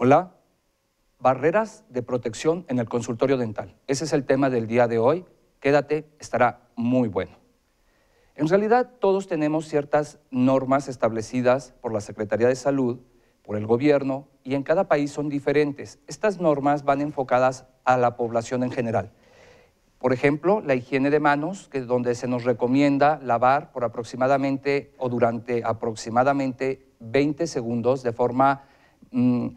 Hola, barreras de protección en el consultorio dental. Ese es el tema del día de hoy. Quédate, estará muy bueno. En realidad todos tenemos ciertas normas establecidas por la Secretaría de Salud, por el gobierno, y en cada país son diferentes. Estas normas van enfocadas a la población en general. Por ejemplo, la higiene de manos, que es donde se nos recomienda lavar por aproximadamente o durante aproximadamente 20 segundos de forma... Mm,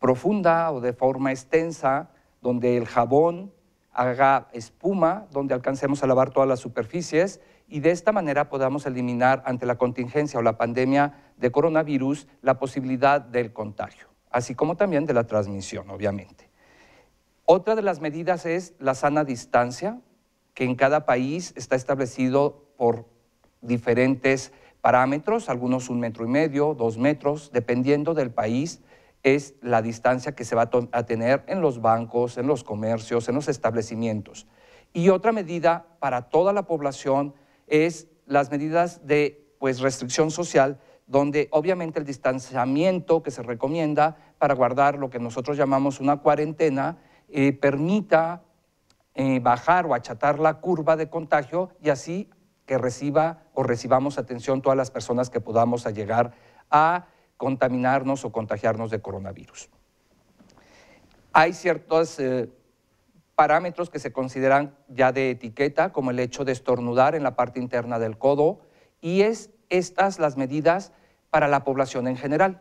profunda o de forma extensa, donde el jabón haga espuma, donde alcancemos a lavar todas las superficies y de esta manera podamos eliminar ante la contingencia o la pandemia de coronavirus la posibilidad del contagio, así como también de la transmisión, obviamente. Otra de las medidas es la sana distancia, que en cada país está establecido por diferentes parámetros, algunos un metro y medio, dos metros, dependiendo del país es la distancia que se va a tener en los bancos, en los comercios, en los establecimientos. Y otra medida para toda la población es las medidas de pues, restricción social, donde obviamente el distanciamiento que se recomienda para guardar lo que nosotros llamamos una cuarentena eh, permita eh, bajar o achatar la curva de contagio y así que reciba o recibamos atención todas las personas que podamos llegar a contaminarnos o contagiarnos de coronavirus. Hay ciertos eh, parámetros que se consideran ya de etiqueta, como el hecho de estornudar en la parte interna del codo, y es estas las medidas para la población en general.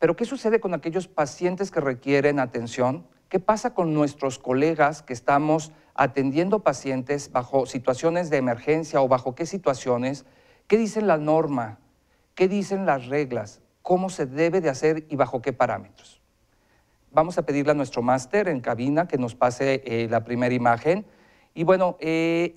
Pero ¿qué sucede con aquellos pacientes que requieren atención? ¿Qué pasa con nuestros colegas que estamos atendiendo pacientes bajo situaciones de emergencia o bajo qué situaciones? ¿Qué dicen la norma? ¿Qué dicen las reglas? cómo se debe de hacer y bajo qué parámetros. Vamos a pedirle a nuestro máster en cabina que nos pase eh, la primera imagen. Y bueno, eh,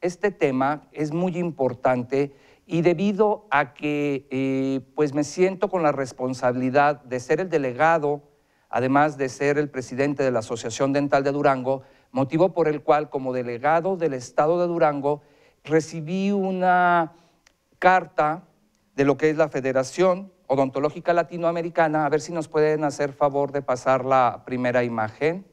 este tema es muy importante y debido a que eh, pues me siento con la responsabilidad de ser el delegado, además de ser el presidente de la Asociación Dental de Durango, motivo por el cual como delegado del Estado de Durango recibí una carta de lo que es la Federación Odontológica Latinoamericana, a ver si nos pueden hacer favor de pasar la primera imagen.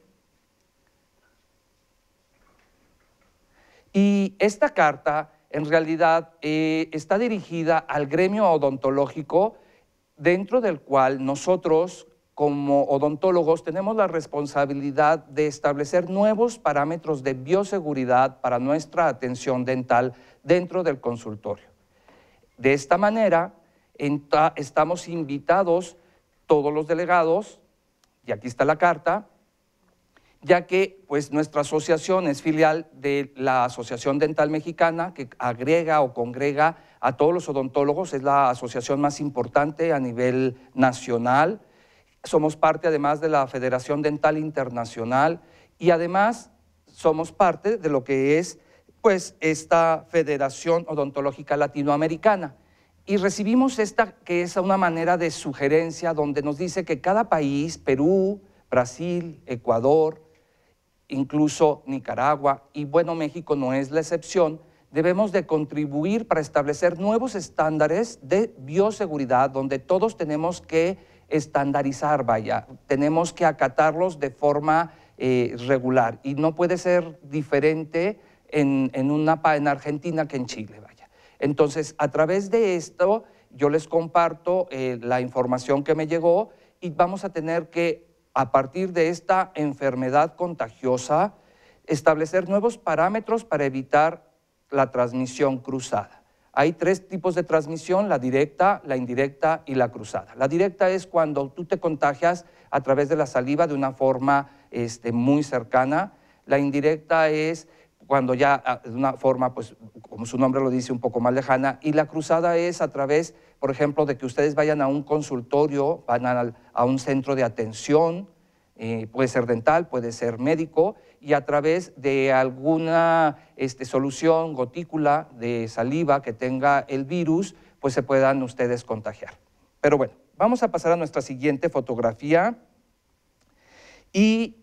Y esta carta en realidad eh, está dirigida al gremio odontológico dentro del cual nosotros como odontólogos tenemos la responsabilidad de establecer nuevos parámetros de bioseguridad para nuestra atención dental dentro del consultorio. De esta manera, estamos invitados todos los delegados, y aquí está la carta, ya que pues, nuestra asociación es filial de la Asociación Dental Mexicana, que agrega o congrega a todos los odontólogos, es la asociación más importante a nivel nacional. Somos parte además de la Federación Dental Internacional y además somos parte de lo que es pues esta Federación Odontológica Latinoamericana. Y recibimos esta que es una manera de sugerencia donde nos dice que cada país, Perú, Brasil, Ecuador, incluso Nicaragua y bueno, México no es la excepción, debemos de contribuir para establecer nuevos estándares de bioseguridad donde todos tenemos que estandarizar, vaya, tenemos que acatarlos de forma eh, regular y no puede ser diferente en, en una, en Argentina que en Chile, vaya. Entonces, a través de esto, yo les comparto eh, la información que me llegó y vamos a tener que, a partir de esta enfermedad contagiosa, establecer nuevos parámetros para evitar la transmisión cruzada. Hay tres tipos de transmisión, la directa, la indirecta y la cruzada. La directa es cuando tú te contagias a través de la saliva de una forma este, muy cercana. La indirecta es cuando ya ah, de una forma, pues como su nombre lo dice, un poco más lejana. Y la cruzada es a través, por ejemplo, de que ustedes vayan a un consultorio, van a, un centro de atención, eh, puede ser dental, puede ser médico, y a través de alguna este, solución, gotícula de saliva que tenga el virus, pues se puedan ustedes contagiar. Pero bueno, vamos a pasar a nuestra siguiente fotografía. Y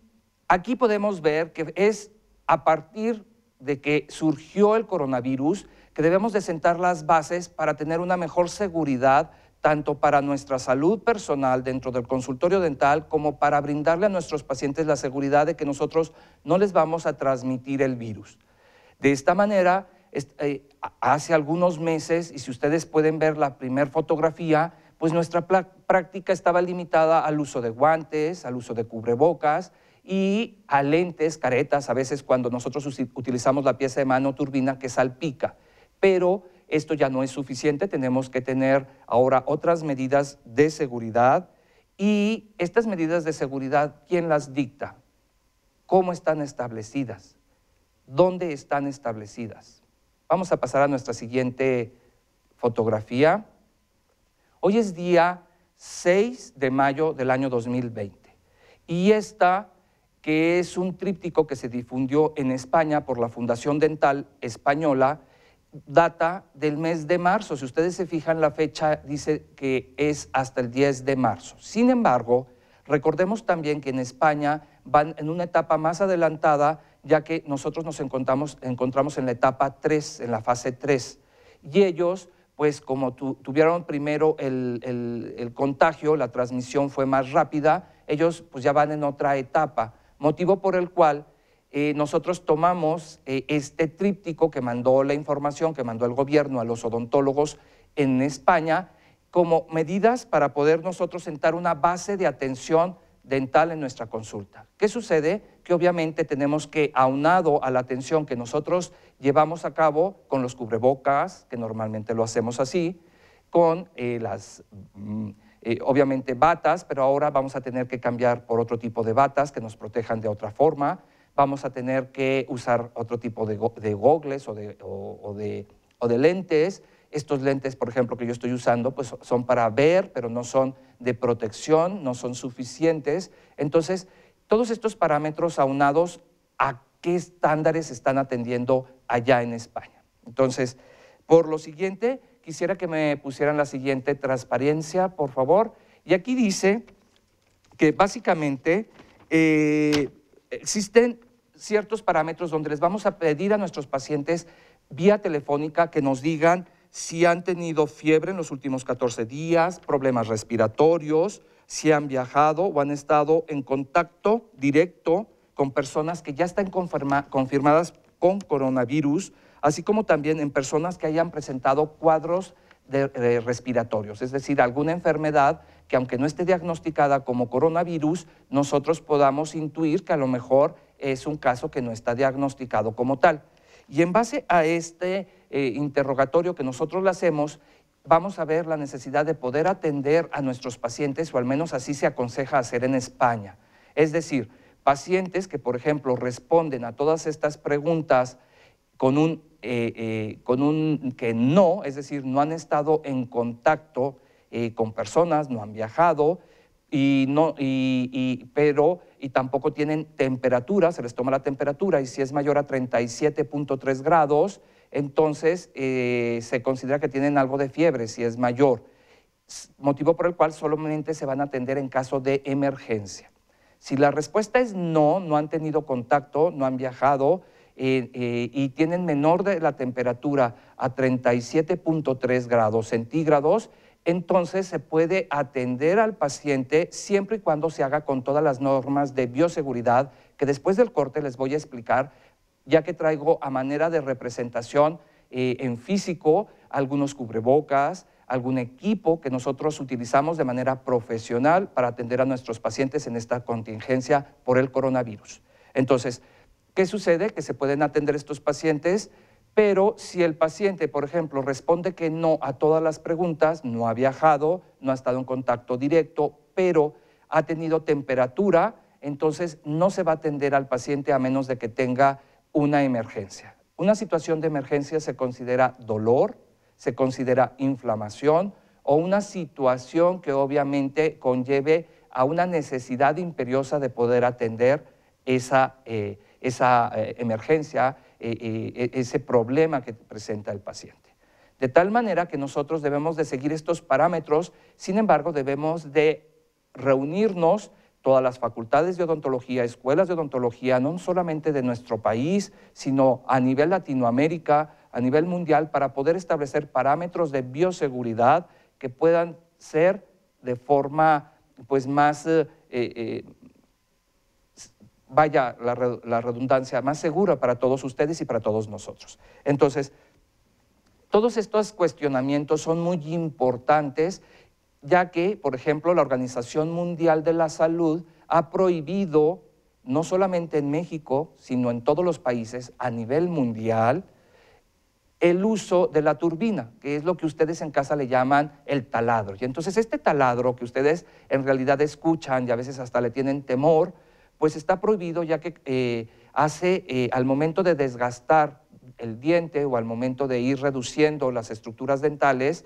aquí podemos ver que es a partir de que surgió el coronavirus, que debemos de sentar las bases para tener una mejor seguridad tanto para nuestra salud personal dentro del consultorio dental como para brindarle a nuestros pacientes la seguridad de que nosotros no les vamos a transmitir el virus. De esta manera, eh, hace algunos meses, y si ustedes pueden ver la primera fotografía, pues nuestra práctica estaba limitada al uso de guantes, al uso de cubrebocas, y a lentes, caretas, a veces cuando nosotros utilizamos la pieza de mano turbina que salpica. Pero esto ya no es suficiente, tenemos que tener ahora otras medidas de seguridad y estas medidas de seguridad, ¿quién las dicta? ¿Cómo están establecidas? ¿Dónde están establecidas? Vamos a pasar a nuestra siguiente fotografía. Hoy es día 6 de mayo del año 2020 y esta que es un tríptico que se difundió en España por la Fundación Dental Española, data del mes de marzo. Si ustedes se fijan, la fecha dice que es hasta el 10 de marzo. Sin embargo, recordemos también que en España van en una etapa más adelantada, ya que nosotros nos encontramos, en la etapa 3, en la fase 3. Y ellos, pues como tuvieron primero el, el contagio, la transmisión fue más rápida, ellos pues ya van en otra etapa motivo por el cual eh, nosotros tomamos eh, este tríptico que mandó la información, que mandó el gobierno a los odontólogos en España, como medidas para poder nosotros sentar una base de atención dental en nuestra consulta. ¿Qué sucede? Que obviamente tenemos que, aunado a la atención que nosotros llevamos a cabo con los cubrebocas, que normalmente lo hacemos así, con eh, las... Mm, eh, obviamente batas, pero ahora vamos a tener que cambiar por otro tipo de batas que nos protejan de otra forma. Vamos a tener que usar otro tipo de, gogles o de, o de, lentes. Estos lentes, por ejemplo, que yo estoy usando, pues son para ver, pero no son de protección, no son suficientes. Entonces, todos estos parámetros aunados a qué estándares están atendiendo allá en España. Entonces, por lo siguiente, quisiera que me pusieran la siguiente transparencia, por favor. Y aquí dice que básicamente eh, existen ciertos parámetros donde les vamos a pedir a nuestros pacientes vía telefónica que nos digan si han tenido fiebre en los últimos 14 días, problemas respiratorios, si han viajado o han estado en contacto directo con personas que ya están confirmadas con coronavirus, así como también en personas que hayan presentado cuadros respiratorios, es decir, alguna enfermedad que aunque no esté diagnosticada como coronavirus, nosotros podamos intuir que a lo mejor es un caso que no está diagnosticado como tal. Y en base a este eh, interrogatorio que nosotros le hacemos, vamos a ver la necesidad de poder atender a nuestros pacientes, o al menos así se aconseja hacer en España. Es decir, pacientes que, por ejemplo, responden a todas estas preguntas con un eh, eh, con un que no, es decir, no han estado en contacto eh, con personas, no han viajado, y no, y, pero y tampoco tienen temperatura, se les toma la temperatura y si es mayor a 37.3 grados, entonces se considera que tienen algo de fiebre si es mayor, motivo por el cual solamente se van a atender en caso de emergencia. Si la respuesta es no, no han tenido contacto, no han viajado, eh, y tienen menor de la temperatura a 37.3 grados centígrados, entonces se puede atender al paciente siempre y cuando se haga con todas las normas de bioseguridad que después del corte les voy a explicar, ya que traigo a manera de representación eh, en físico algunos cubrebocas, algún equipo que nosotros utilizamos de manera profesional para atender a nuestros pacientes en esta contingencia por el coronavirus. Entonces, ¿Qué sucede? Que se pueden atender estos pacientes, pero si el paciente, por ejemplo, responde que no a todas las preguntas, no ha viajado, no ha estado en contacto directo, pero ha tenido temperatura, entonces no se va a atender al paciente a menos de que tenga una emergencia. Una situación de emergencia se considera dolor, se considera inflamación o una situación que obviamente conlleve a una necesidad imperiosa de poder atender esa eh, esa eh, emergencia, eh, eh, e-, ese problema que presenta el paciente. De tal manera que nosotros debemos de seguir estos parámetros, sin embargo debemos de reunirnos todas las facultades de odontología, escuelas de odontología, no solamente de nuestro país, sino a nivel Latinoamérica, a nivel mundial, para poder establecer parámetros de bioseguridad que puedan ser de forma pues, más vaya la, redundancia, más segura para todos ustedes y para todos nosotros. Entonces, todos estos cuestionamientos son muy importantes, ya que, por ejemplo, la Organización Mundial de la Salud ha prohibido, no solamente en México, sino en todos los países a nivel mundial, el uso de la turbina, que es lo que ustedes en casa le llaman el taladro. Y entonces este taladro que ustedes en realidad escuchan y a veces hasta le tienen temor, pues está prohibido ya que eh, hace eh, al momento de desgastar el diente o al momento de ir reduciendo las estructuras dentales,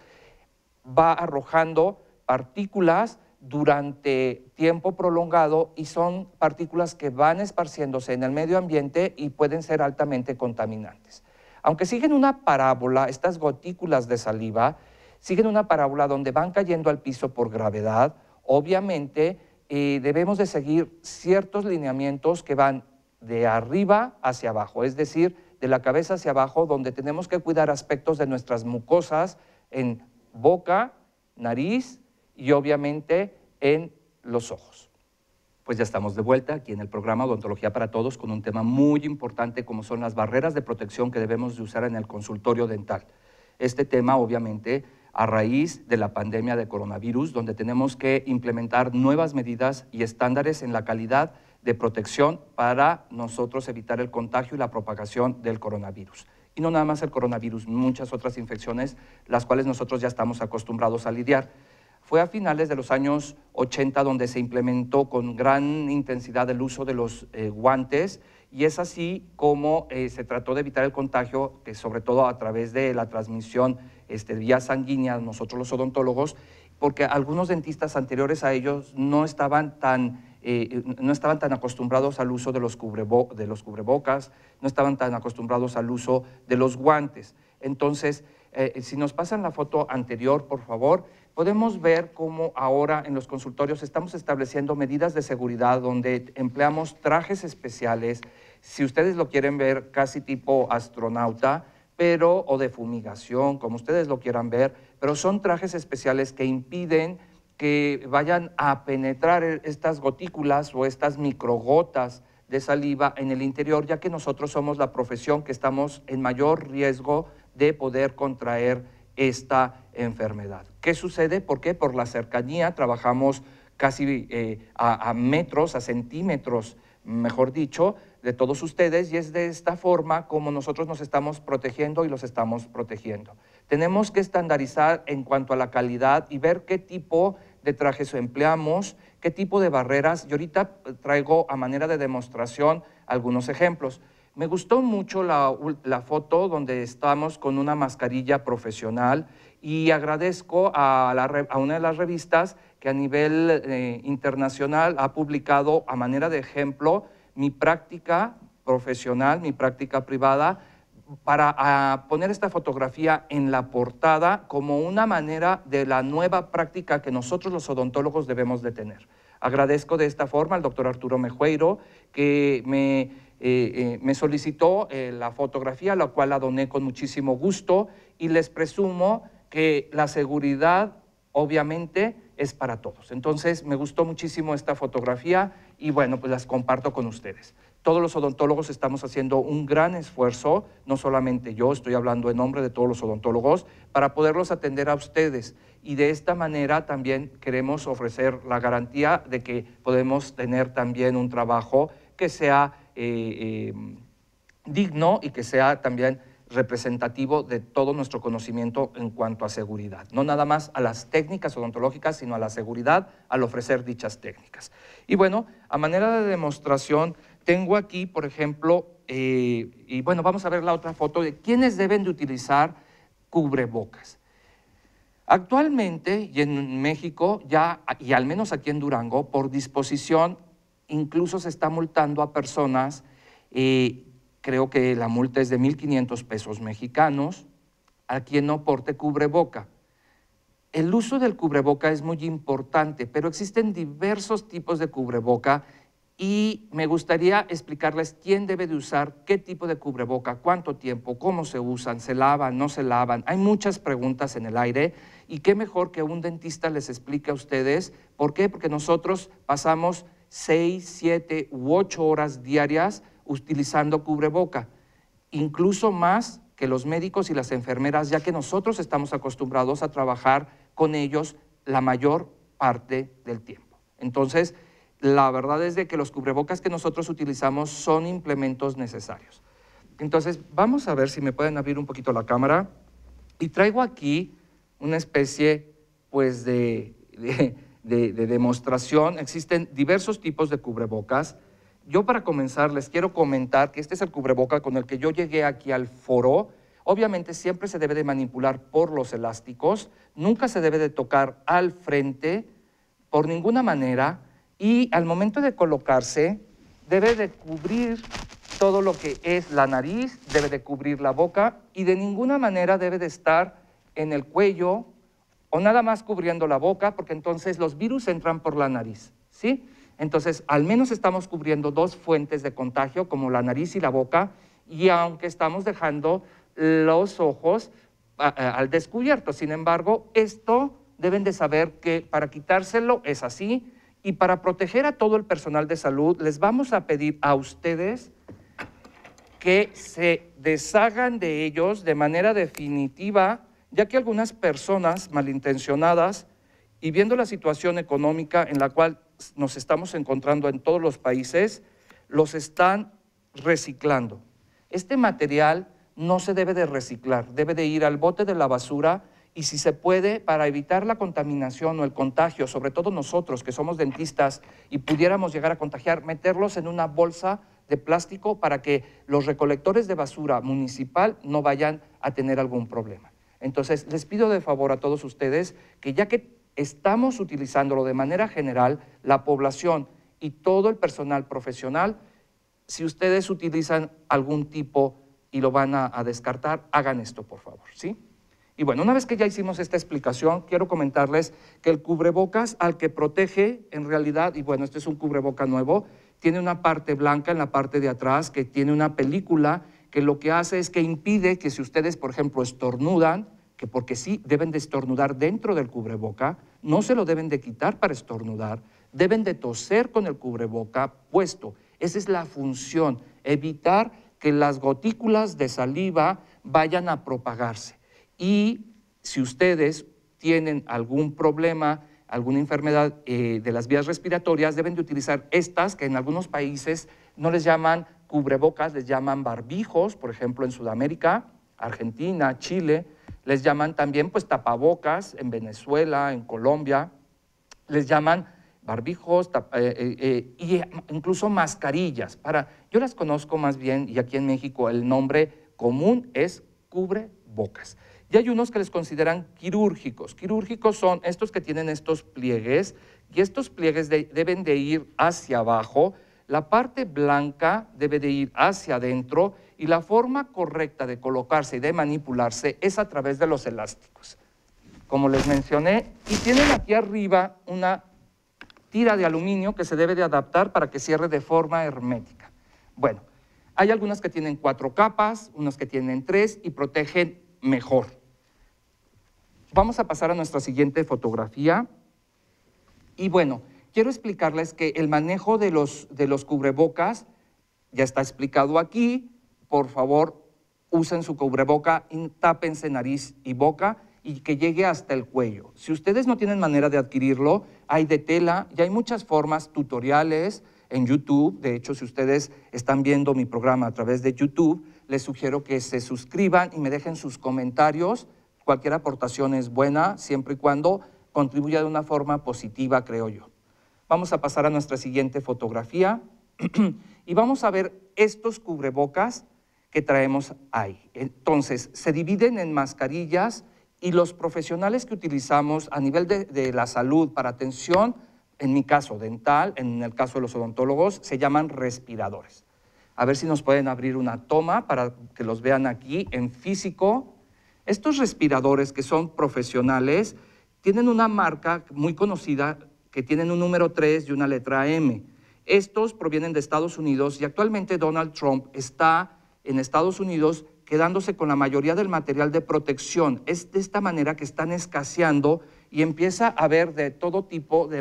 va arrojando partículas durante tiempo prolongado y son partículas que van esparciéndose en el medio ambiente y pueden ser altamente contaminantes. Aunque siguen una parábola, estas gotículas de saliva siguen una parábola donde van cayendo al piso por gravedad, obviamente y debemos de seguir ciertos lineamientos que van de arriba hacia abajo, es decir, de la cabeza hacia abajo, donde tenemos que cuidar aspectos de nuestras mucosas en boca, nariz y obviamente en los ojos. Pues ya estamos de vuelta aquí en el programa Odontología para Todos con un tema muy importante como son las barreras de protección que debemos de usar en el consultorio dental. Este tema obviamente a raíz de la pandemia de coronavirus, donde tenemos que implementar nuevas medidas y estándares en la calidad de protección para nosotros evitar el contagio y la propagación del coronavirus. Y no nada más el coronavirus, muchas otras infecciones, las cuales nosotros ya estamos acostumbrados a lidiar. Fue a finales de los años 80 donde se implementó con gran intensidad el uso de los eh, guantes y es así como eh, se trató de evitar el contagio, que sobre todo a través de la transmisión este, vía sanguínea, nosotros los odontólogos, porque algunos dentistas anteriores a ellos no estaban tan, eh, no estaban tan acostumbrados al uso de los, de los cubrebocas, no estaban tan acostumbrados al uso de los guantes. Entonces, eh, si nos pasan la foto anterior, por favor, podemos ver cómo ahora en los consultorios estamos estableciendo medidas de seguridad donde empleamos trajes especiales. Si ustedes lo quieren ver, casi tipo astronauta, pero, o de fumigación, como ustedes lo quieran ver, pero son trajes especiales que impiden que vayan a penetrar e, estas gotículas o estas microgotas de saliva en el interior, ya que nosotros somos la profesión que estamos en mayor riesgo de poder contraer esta enfermedad. ¿Qué sucede? ¿Por qué? Por la cercanía, trabajamos casi eh, a metros, a centímetros, mejor dicho, de todos ustedes y es de esta forma como nosotros nos estamos protegiendo y los estamos protegiendo. Tenemos que estandarizar en cuanto a la calidad y ver qué tipo de trajes empleamos, qué tipo de barreras. Y ahorita traigo a manera de demostración algunos ejemplos. Me gustó mucho la, foto donde estamos con una mascarilla profesional y agradezco a, una de las revistas que a nivel eh, internacional ha publicado a manera de ejemplo mi práctica profesional, mi práctica privada, para ah, poner esta fotografía en la portada como una manera de la nueva práctica que nosotros los odontólogos debemos de tener. Agradezco de esta forma al doctor Arturo Mejueiro que me, eh, eh, solicitó eh, la fotografía, la cual la doné con muchísimo gusto y les presumo que la seguridad, obviamente, es para todos. Entonces, me gustó muchísimo esta fotografía y bueno, pues las comparto con ustedes. Todos los odontólogos estamos haciendo un gran esfuerzo, no solamente yo, estoy hablando en nombre de todos los odontólogos, para poderlos atender a ustedes. Y de esta manera también queremos ofrecer la garantía de que podemos tener también un trabajo que sea eh, eh, digno y que sea también representativo de todo nuestro conocimiento en cuanto a seguridad, no nada más a las técnicas odontológicas, sino a la seguridad al ofrecer dichas técnicas. Y bueno, a manera de demostración, tengo aquí, por ejemplo, eh, y bueno, vamos a ver la otra foto de quiénes deben de utilizar cubrebocas. Actualmente, y en México, ya, y al menos aquí en Durango, por disposición, incluso se está multando a personas eh, creo que la multa es de 1.500 pesos mexicanos, a quien no porte cubreboca. El uso del cubreboca es muy importante, pero existen diversos tipos de cubreboca y me gustaría explicarles quién debe de usar qué tipo de cubreboca, cuánto tiempo, cómo se usan, se lavan, no se lavan. Hay muchas preguntas en el aire y qué mejor que un dentista les explique a ustedes por qué, porque nosotros pasamos 6, 7 u 8 horas diarias utilizando cubreboca, incluso más que los médicos y las enfermeras, ya que nosotros estamos acostumbrados a trabajar con ellos la mayor parte del tiempo. Entonces, la verdad es de que los cubrebocas que nosotros utilizamos son implementos necesarios. Entonces, vamos a ver si me pueden abrir un poquito la cámara. Y traigo aquí una especie, pues, de, de, de demostración. Existen diversos tipos de cubrebocas. Yo para comenzar les quiero comentar que este es el cubreboca con el que yo llegué aquí al foro. Obviamente siempre se debe de manipular por los elásticos, nunca se debe de tocar al frente por ninguna manera y al momento de colocarse debe de cubrir todo lo que es la nariz, debe de cubrir la boca y de ninguna manera debe de estar en el cuello o nada más cubriendo la boca porque entonces los virus entran por la nariz, ¿sí? Entonces, al menos estamos cubriendo dos fuentes de contagio, como la nariz y la boca, y aunque estamos dejando los ojos al descubierto. Sin embargo, esto deben de saber que para quitárselo es así y para proteger a todo el personal de salud, les vamos a pedir a ustedes que se deshagan de ellos de manera definitiva, ya que algunas personas malintencionadas y viendo la situación económica en la cual nos estamos encontrando en todos los países, los están reciclando. Este material no se debe de reciclar, debe de ir al bote de la basura y si se puede, para evitar la contaminación o el contagio, sobre todo nosotros que somos dentistas y pudiéramos llegar a contagiar, meterlos en una bolsa de plástico para que los recolectores de basura municipal no vayan a tener algún problema. Entonces, les pido de favor a todos ustedes que ya que estamos utilizándolo de manera general, la población y todo el personal profesional. Si ustedes utilizan algún tipo y lo van a, descartar, hagan esto, por favor, ¿sí? Y bueno, una vez que ya hicimos esta explicación, quiero comentarles que el cubrebocas al que protege, en realidad, y bueno, este es un cubreboca nuevo, tiene una parte blanca en la parte de atrás que tiene una película que lo que hace es que impide que si ustedes, por ejemplo, estornudan, que porque sí deben de estornudar dentro del cubreboca, no se lo deben de quitar para estornudar, deben de toser con el cubreboca puesto. Esa es la función, evitar que las gotículas de saliva vayan a propagarse. Y si ustedes tienen algún problema, alguna enfermedad eh, de las vías respiratorias, deben de utilizar estas que en algunos países no les llaman cubrebocas, les llaman barbijos, por ejemplo en Sudamérica, Argentina, Chile, les llaman también pues tapabocas en Venezuela, en Colombia. Les llaman barbijos e incluso mascarillas. Para, yo las conozco más bien y aquí en México el nombre común es cubrebocas. Y hay unos que les consideran quirúrgicos. Quirúrgicos son estos que tienen estos pliegues y estos pliegues deben de ir hacia abajo, la parte blanca debe de ir hacia adentro y la forma correcta de colocarse y de manipularse es a través de los elásticos, como les mencioné. Y tienen aquí arriba una tira de aluminio que se debe de adaptar para que cierre de forma hermética. Bueno, hay algunas que tienen cuatro capas, unas que tienen tres y protegen mejor. Vamos a pasar a nuestra siguiente fotografía. Y bueno, quiero explicarles que el manejo de los, de los cubrebocas ya está explicado aquí por favor, usen su cubreboca, tápense nariz y boca y que llegue hasta el cuello. Si ustedes no tienen manera de adquirirlo, hay de tela y hay muchas formas, tutoriales en YouTube. De hecho, si ustedes están viendo mi programa a través de YouTube, les sugiero que se suscriban y me dejen sus comentarios. Cualquier aportación es buena, siempre y cuando contribuya de una forma positiva, creo yo. Vamos a pasar a nuestra siguiente fotografía y vamos a ver estos cubrebocas que traemos ahí. Entonces, se dividen en mascarillas y los profesionales que utilizamos a nivel de, la salud para atención, en mi caso dental, en el caso de los odontólogos, se llaman respiradores. A ver si nos pueden abrir una toma para que los vean aquí en físico. Estos respiradores que son profesionales tienen una marca muy conocida que tienen un número 3 y una letra M. Estos provienen de Estados Unidos y actualmente Donald Trump está en Estados Unidos quedándose con la mayoría del material de protección. Es de esta manera que están escaseando y empieza a haber de todo tipo de,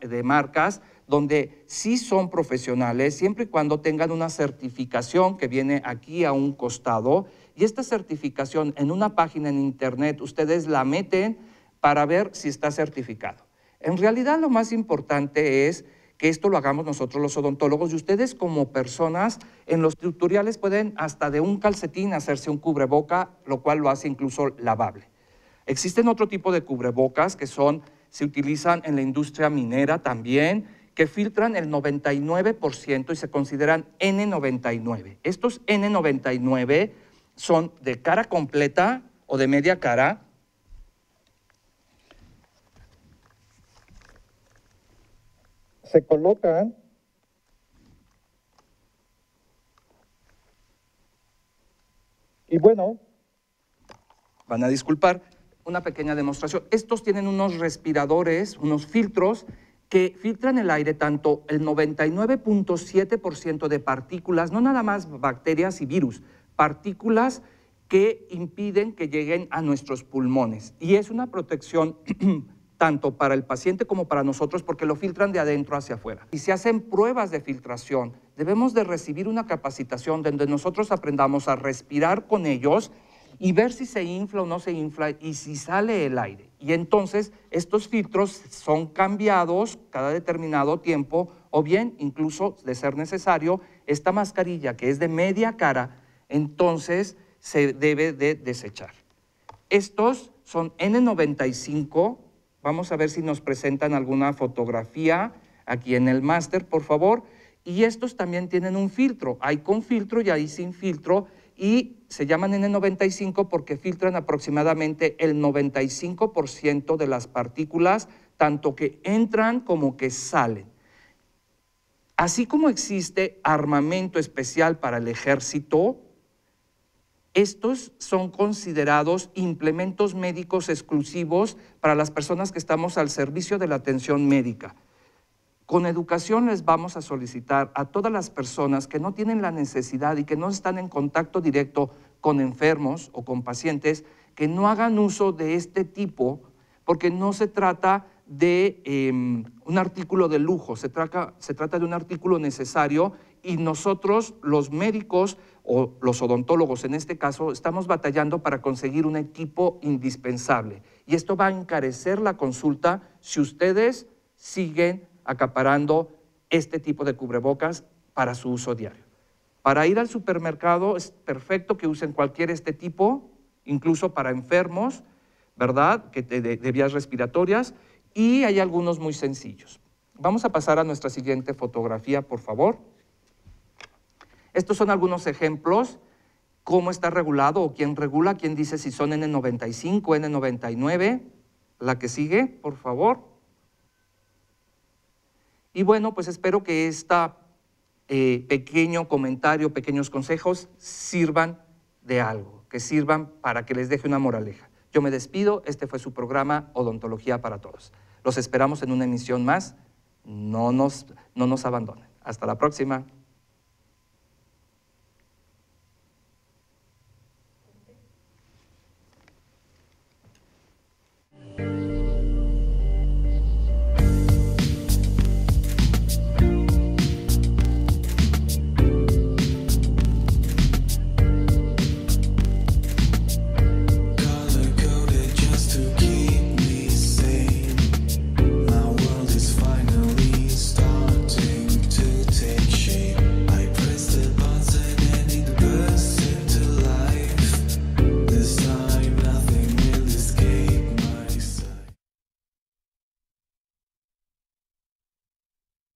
de marcas donde sí son profesionales, siempre y cuando tengan una certificación que viene aquí a un costado. Y esta certificación en una página en Internet, ustedes la meten para ver si está certificado. En realidad lo más importante es que esto lo hagamos nosotros los odontólogos y ustedes como personas en los tutoriales pueden hasta de un calcetín hacerse un cubreboca, lo cual lo hace incluso lavable. Existen otro tipo de cubrebocas que son, se utilizan en la industria minera también, que filtran el 99% y se consideran N99. Estos N99 son de cara completa o de media cara, se colocan y bueno, van a disculpar, una pequeña demostración. Estos tienen unos respiradores, unos filtros que filtran el aire tanto el 99.7% de partículas, no nada más bacterias y virus, partículas que impiden que lleguen a nuestros pulmones. Y es una protección tanto para el paciente como para nosotros porque lo filtran de adentro hacia afuera. Y si hacen pruebas de filtración. Debemos de recibir una capacitación donde nosotros aprendamos a respirar con ellos y ver si se infla o no se infla y si sale el aire. Y entonces estos filtros son cambiados cada determinado tiempo o bien incluso de ser necesario esta mascarilla que es de media cara, entonces se debe de desechar. Estos son N95 Vamos a ver si nos presentan alguna fotografía aquí en el máster, por favor. Y estos también tienen un filtro. Hay con filtro y hay sin filtro. Y se llaman N95 porque filtran aproximadamente el 95% de las partículas, tanto que entran como que salen. Así como existe armamento especial para el ejército, estos son considerados implementos médicos exclusivos para las personas que estamos al servicio de la atención médica. Con educación les vamos a solicitar a todas las personas que no tienen la necesidad y que no están en contacto directo con enfermos o con pacientes que no hagan uso de este tipo porque no se trata de em, un artículo de lujo, se trata de un artículo necesario y nosotros los médicos o los odontólogos en este caso, estamos batallando para conseguir un equipo indispensable. Y esto va a encarecer la consulta si ustedes siguen acaparando este tipo de cubrebocas para su uso diario. Para ir al supermercado es perfecto que usen cualquier este tipo, incluso para enfermos, ¿verdad? Que de vías respiratorias. Y hay algunos muy sencillos. Vamos a pasar a nuestra siguiente fotografía, por favor. Estos son algunos ejemplos, cómo está regulado o quién regula, quién dice si son N95, N99. La que sigue, por favor. Y bueno, pues espero que este pequeño comentario, pequeños consejos sirvan de algo, que sirvan para que les deje una moraleja. Yo me despido, este fue su programa Odontología para Todos. Los esperamos en una emisión más. No nos, no nos abandonen. Hasta la próxima.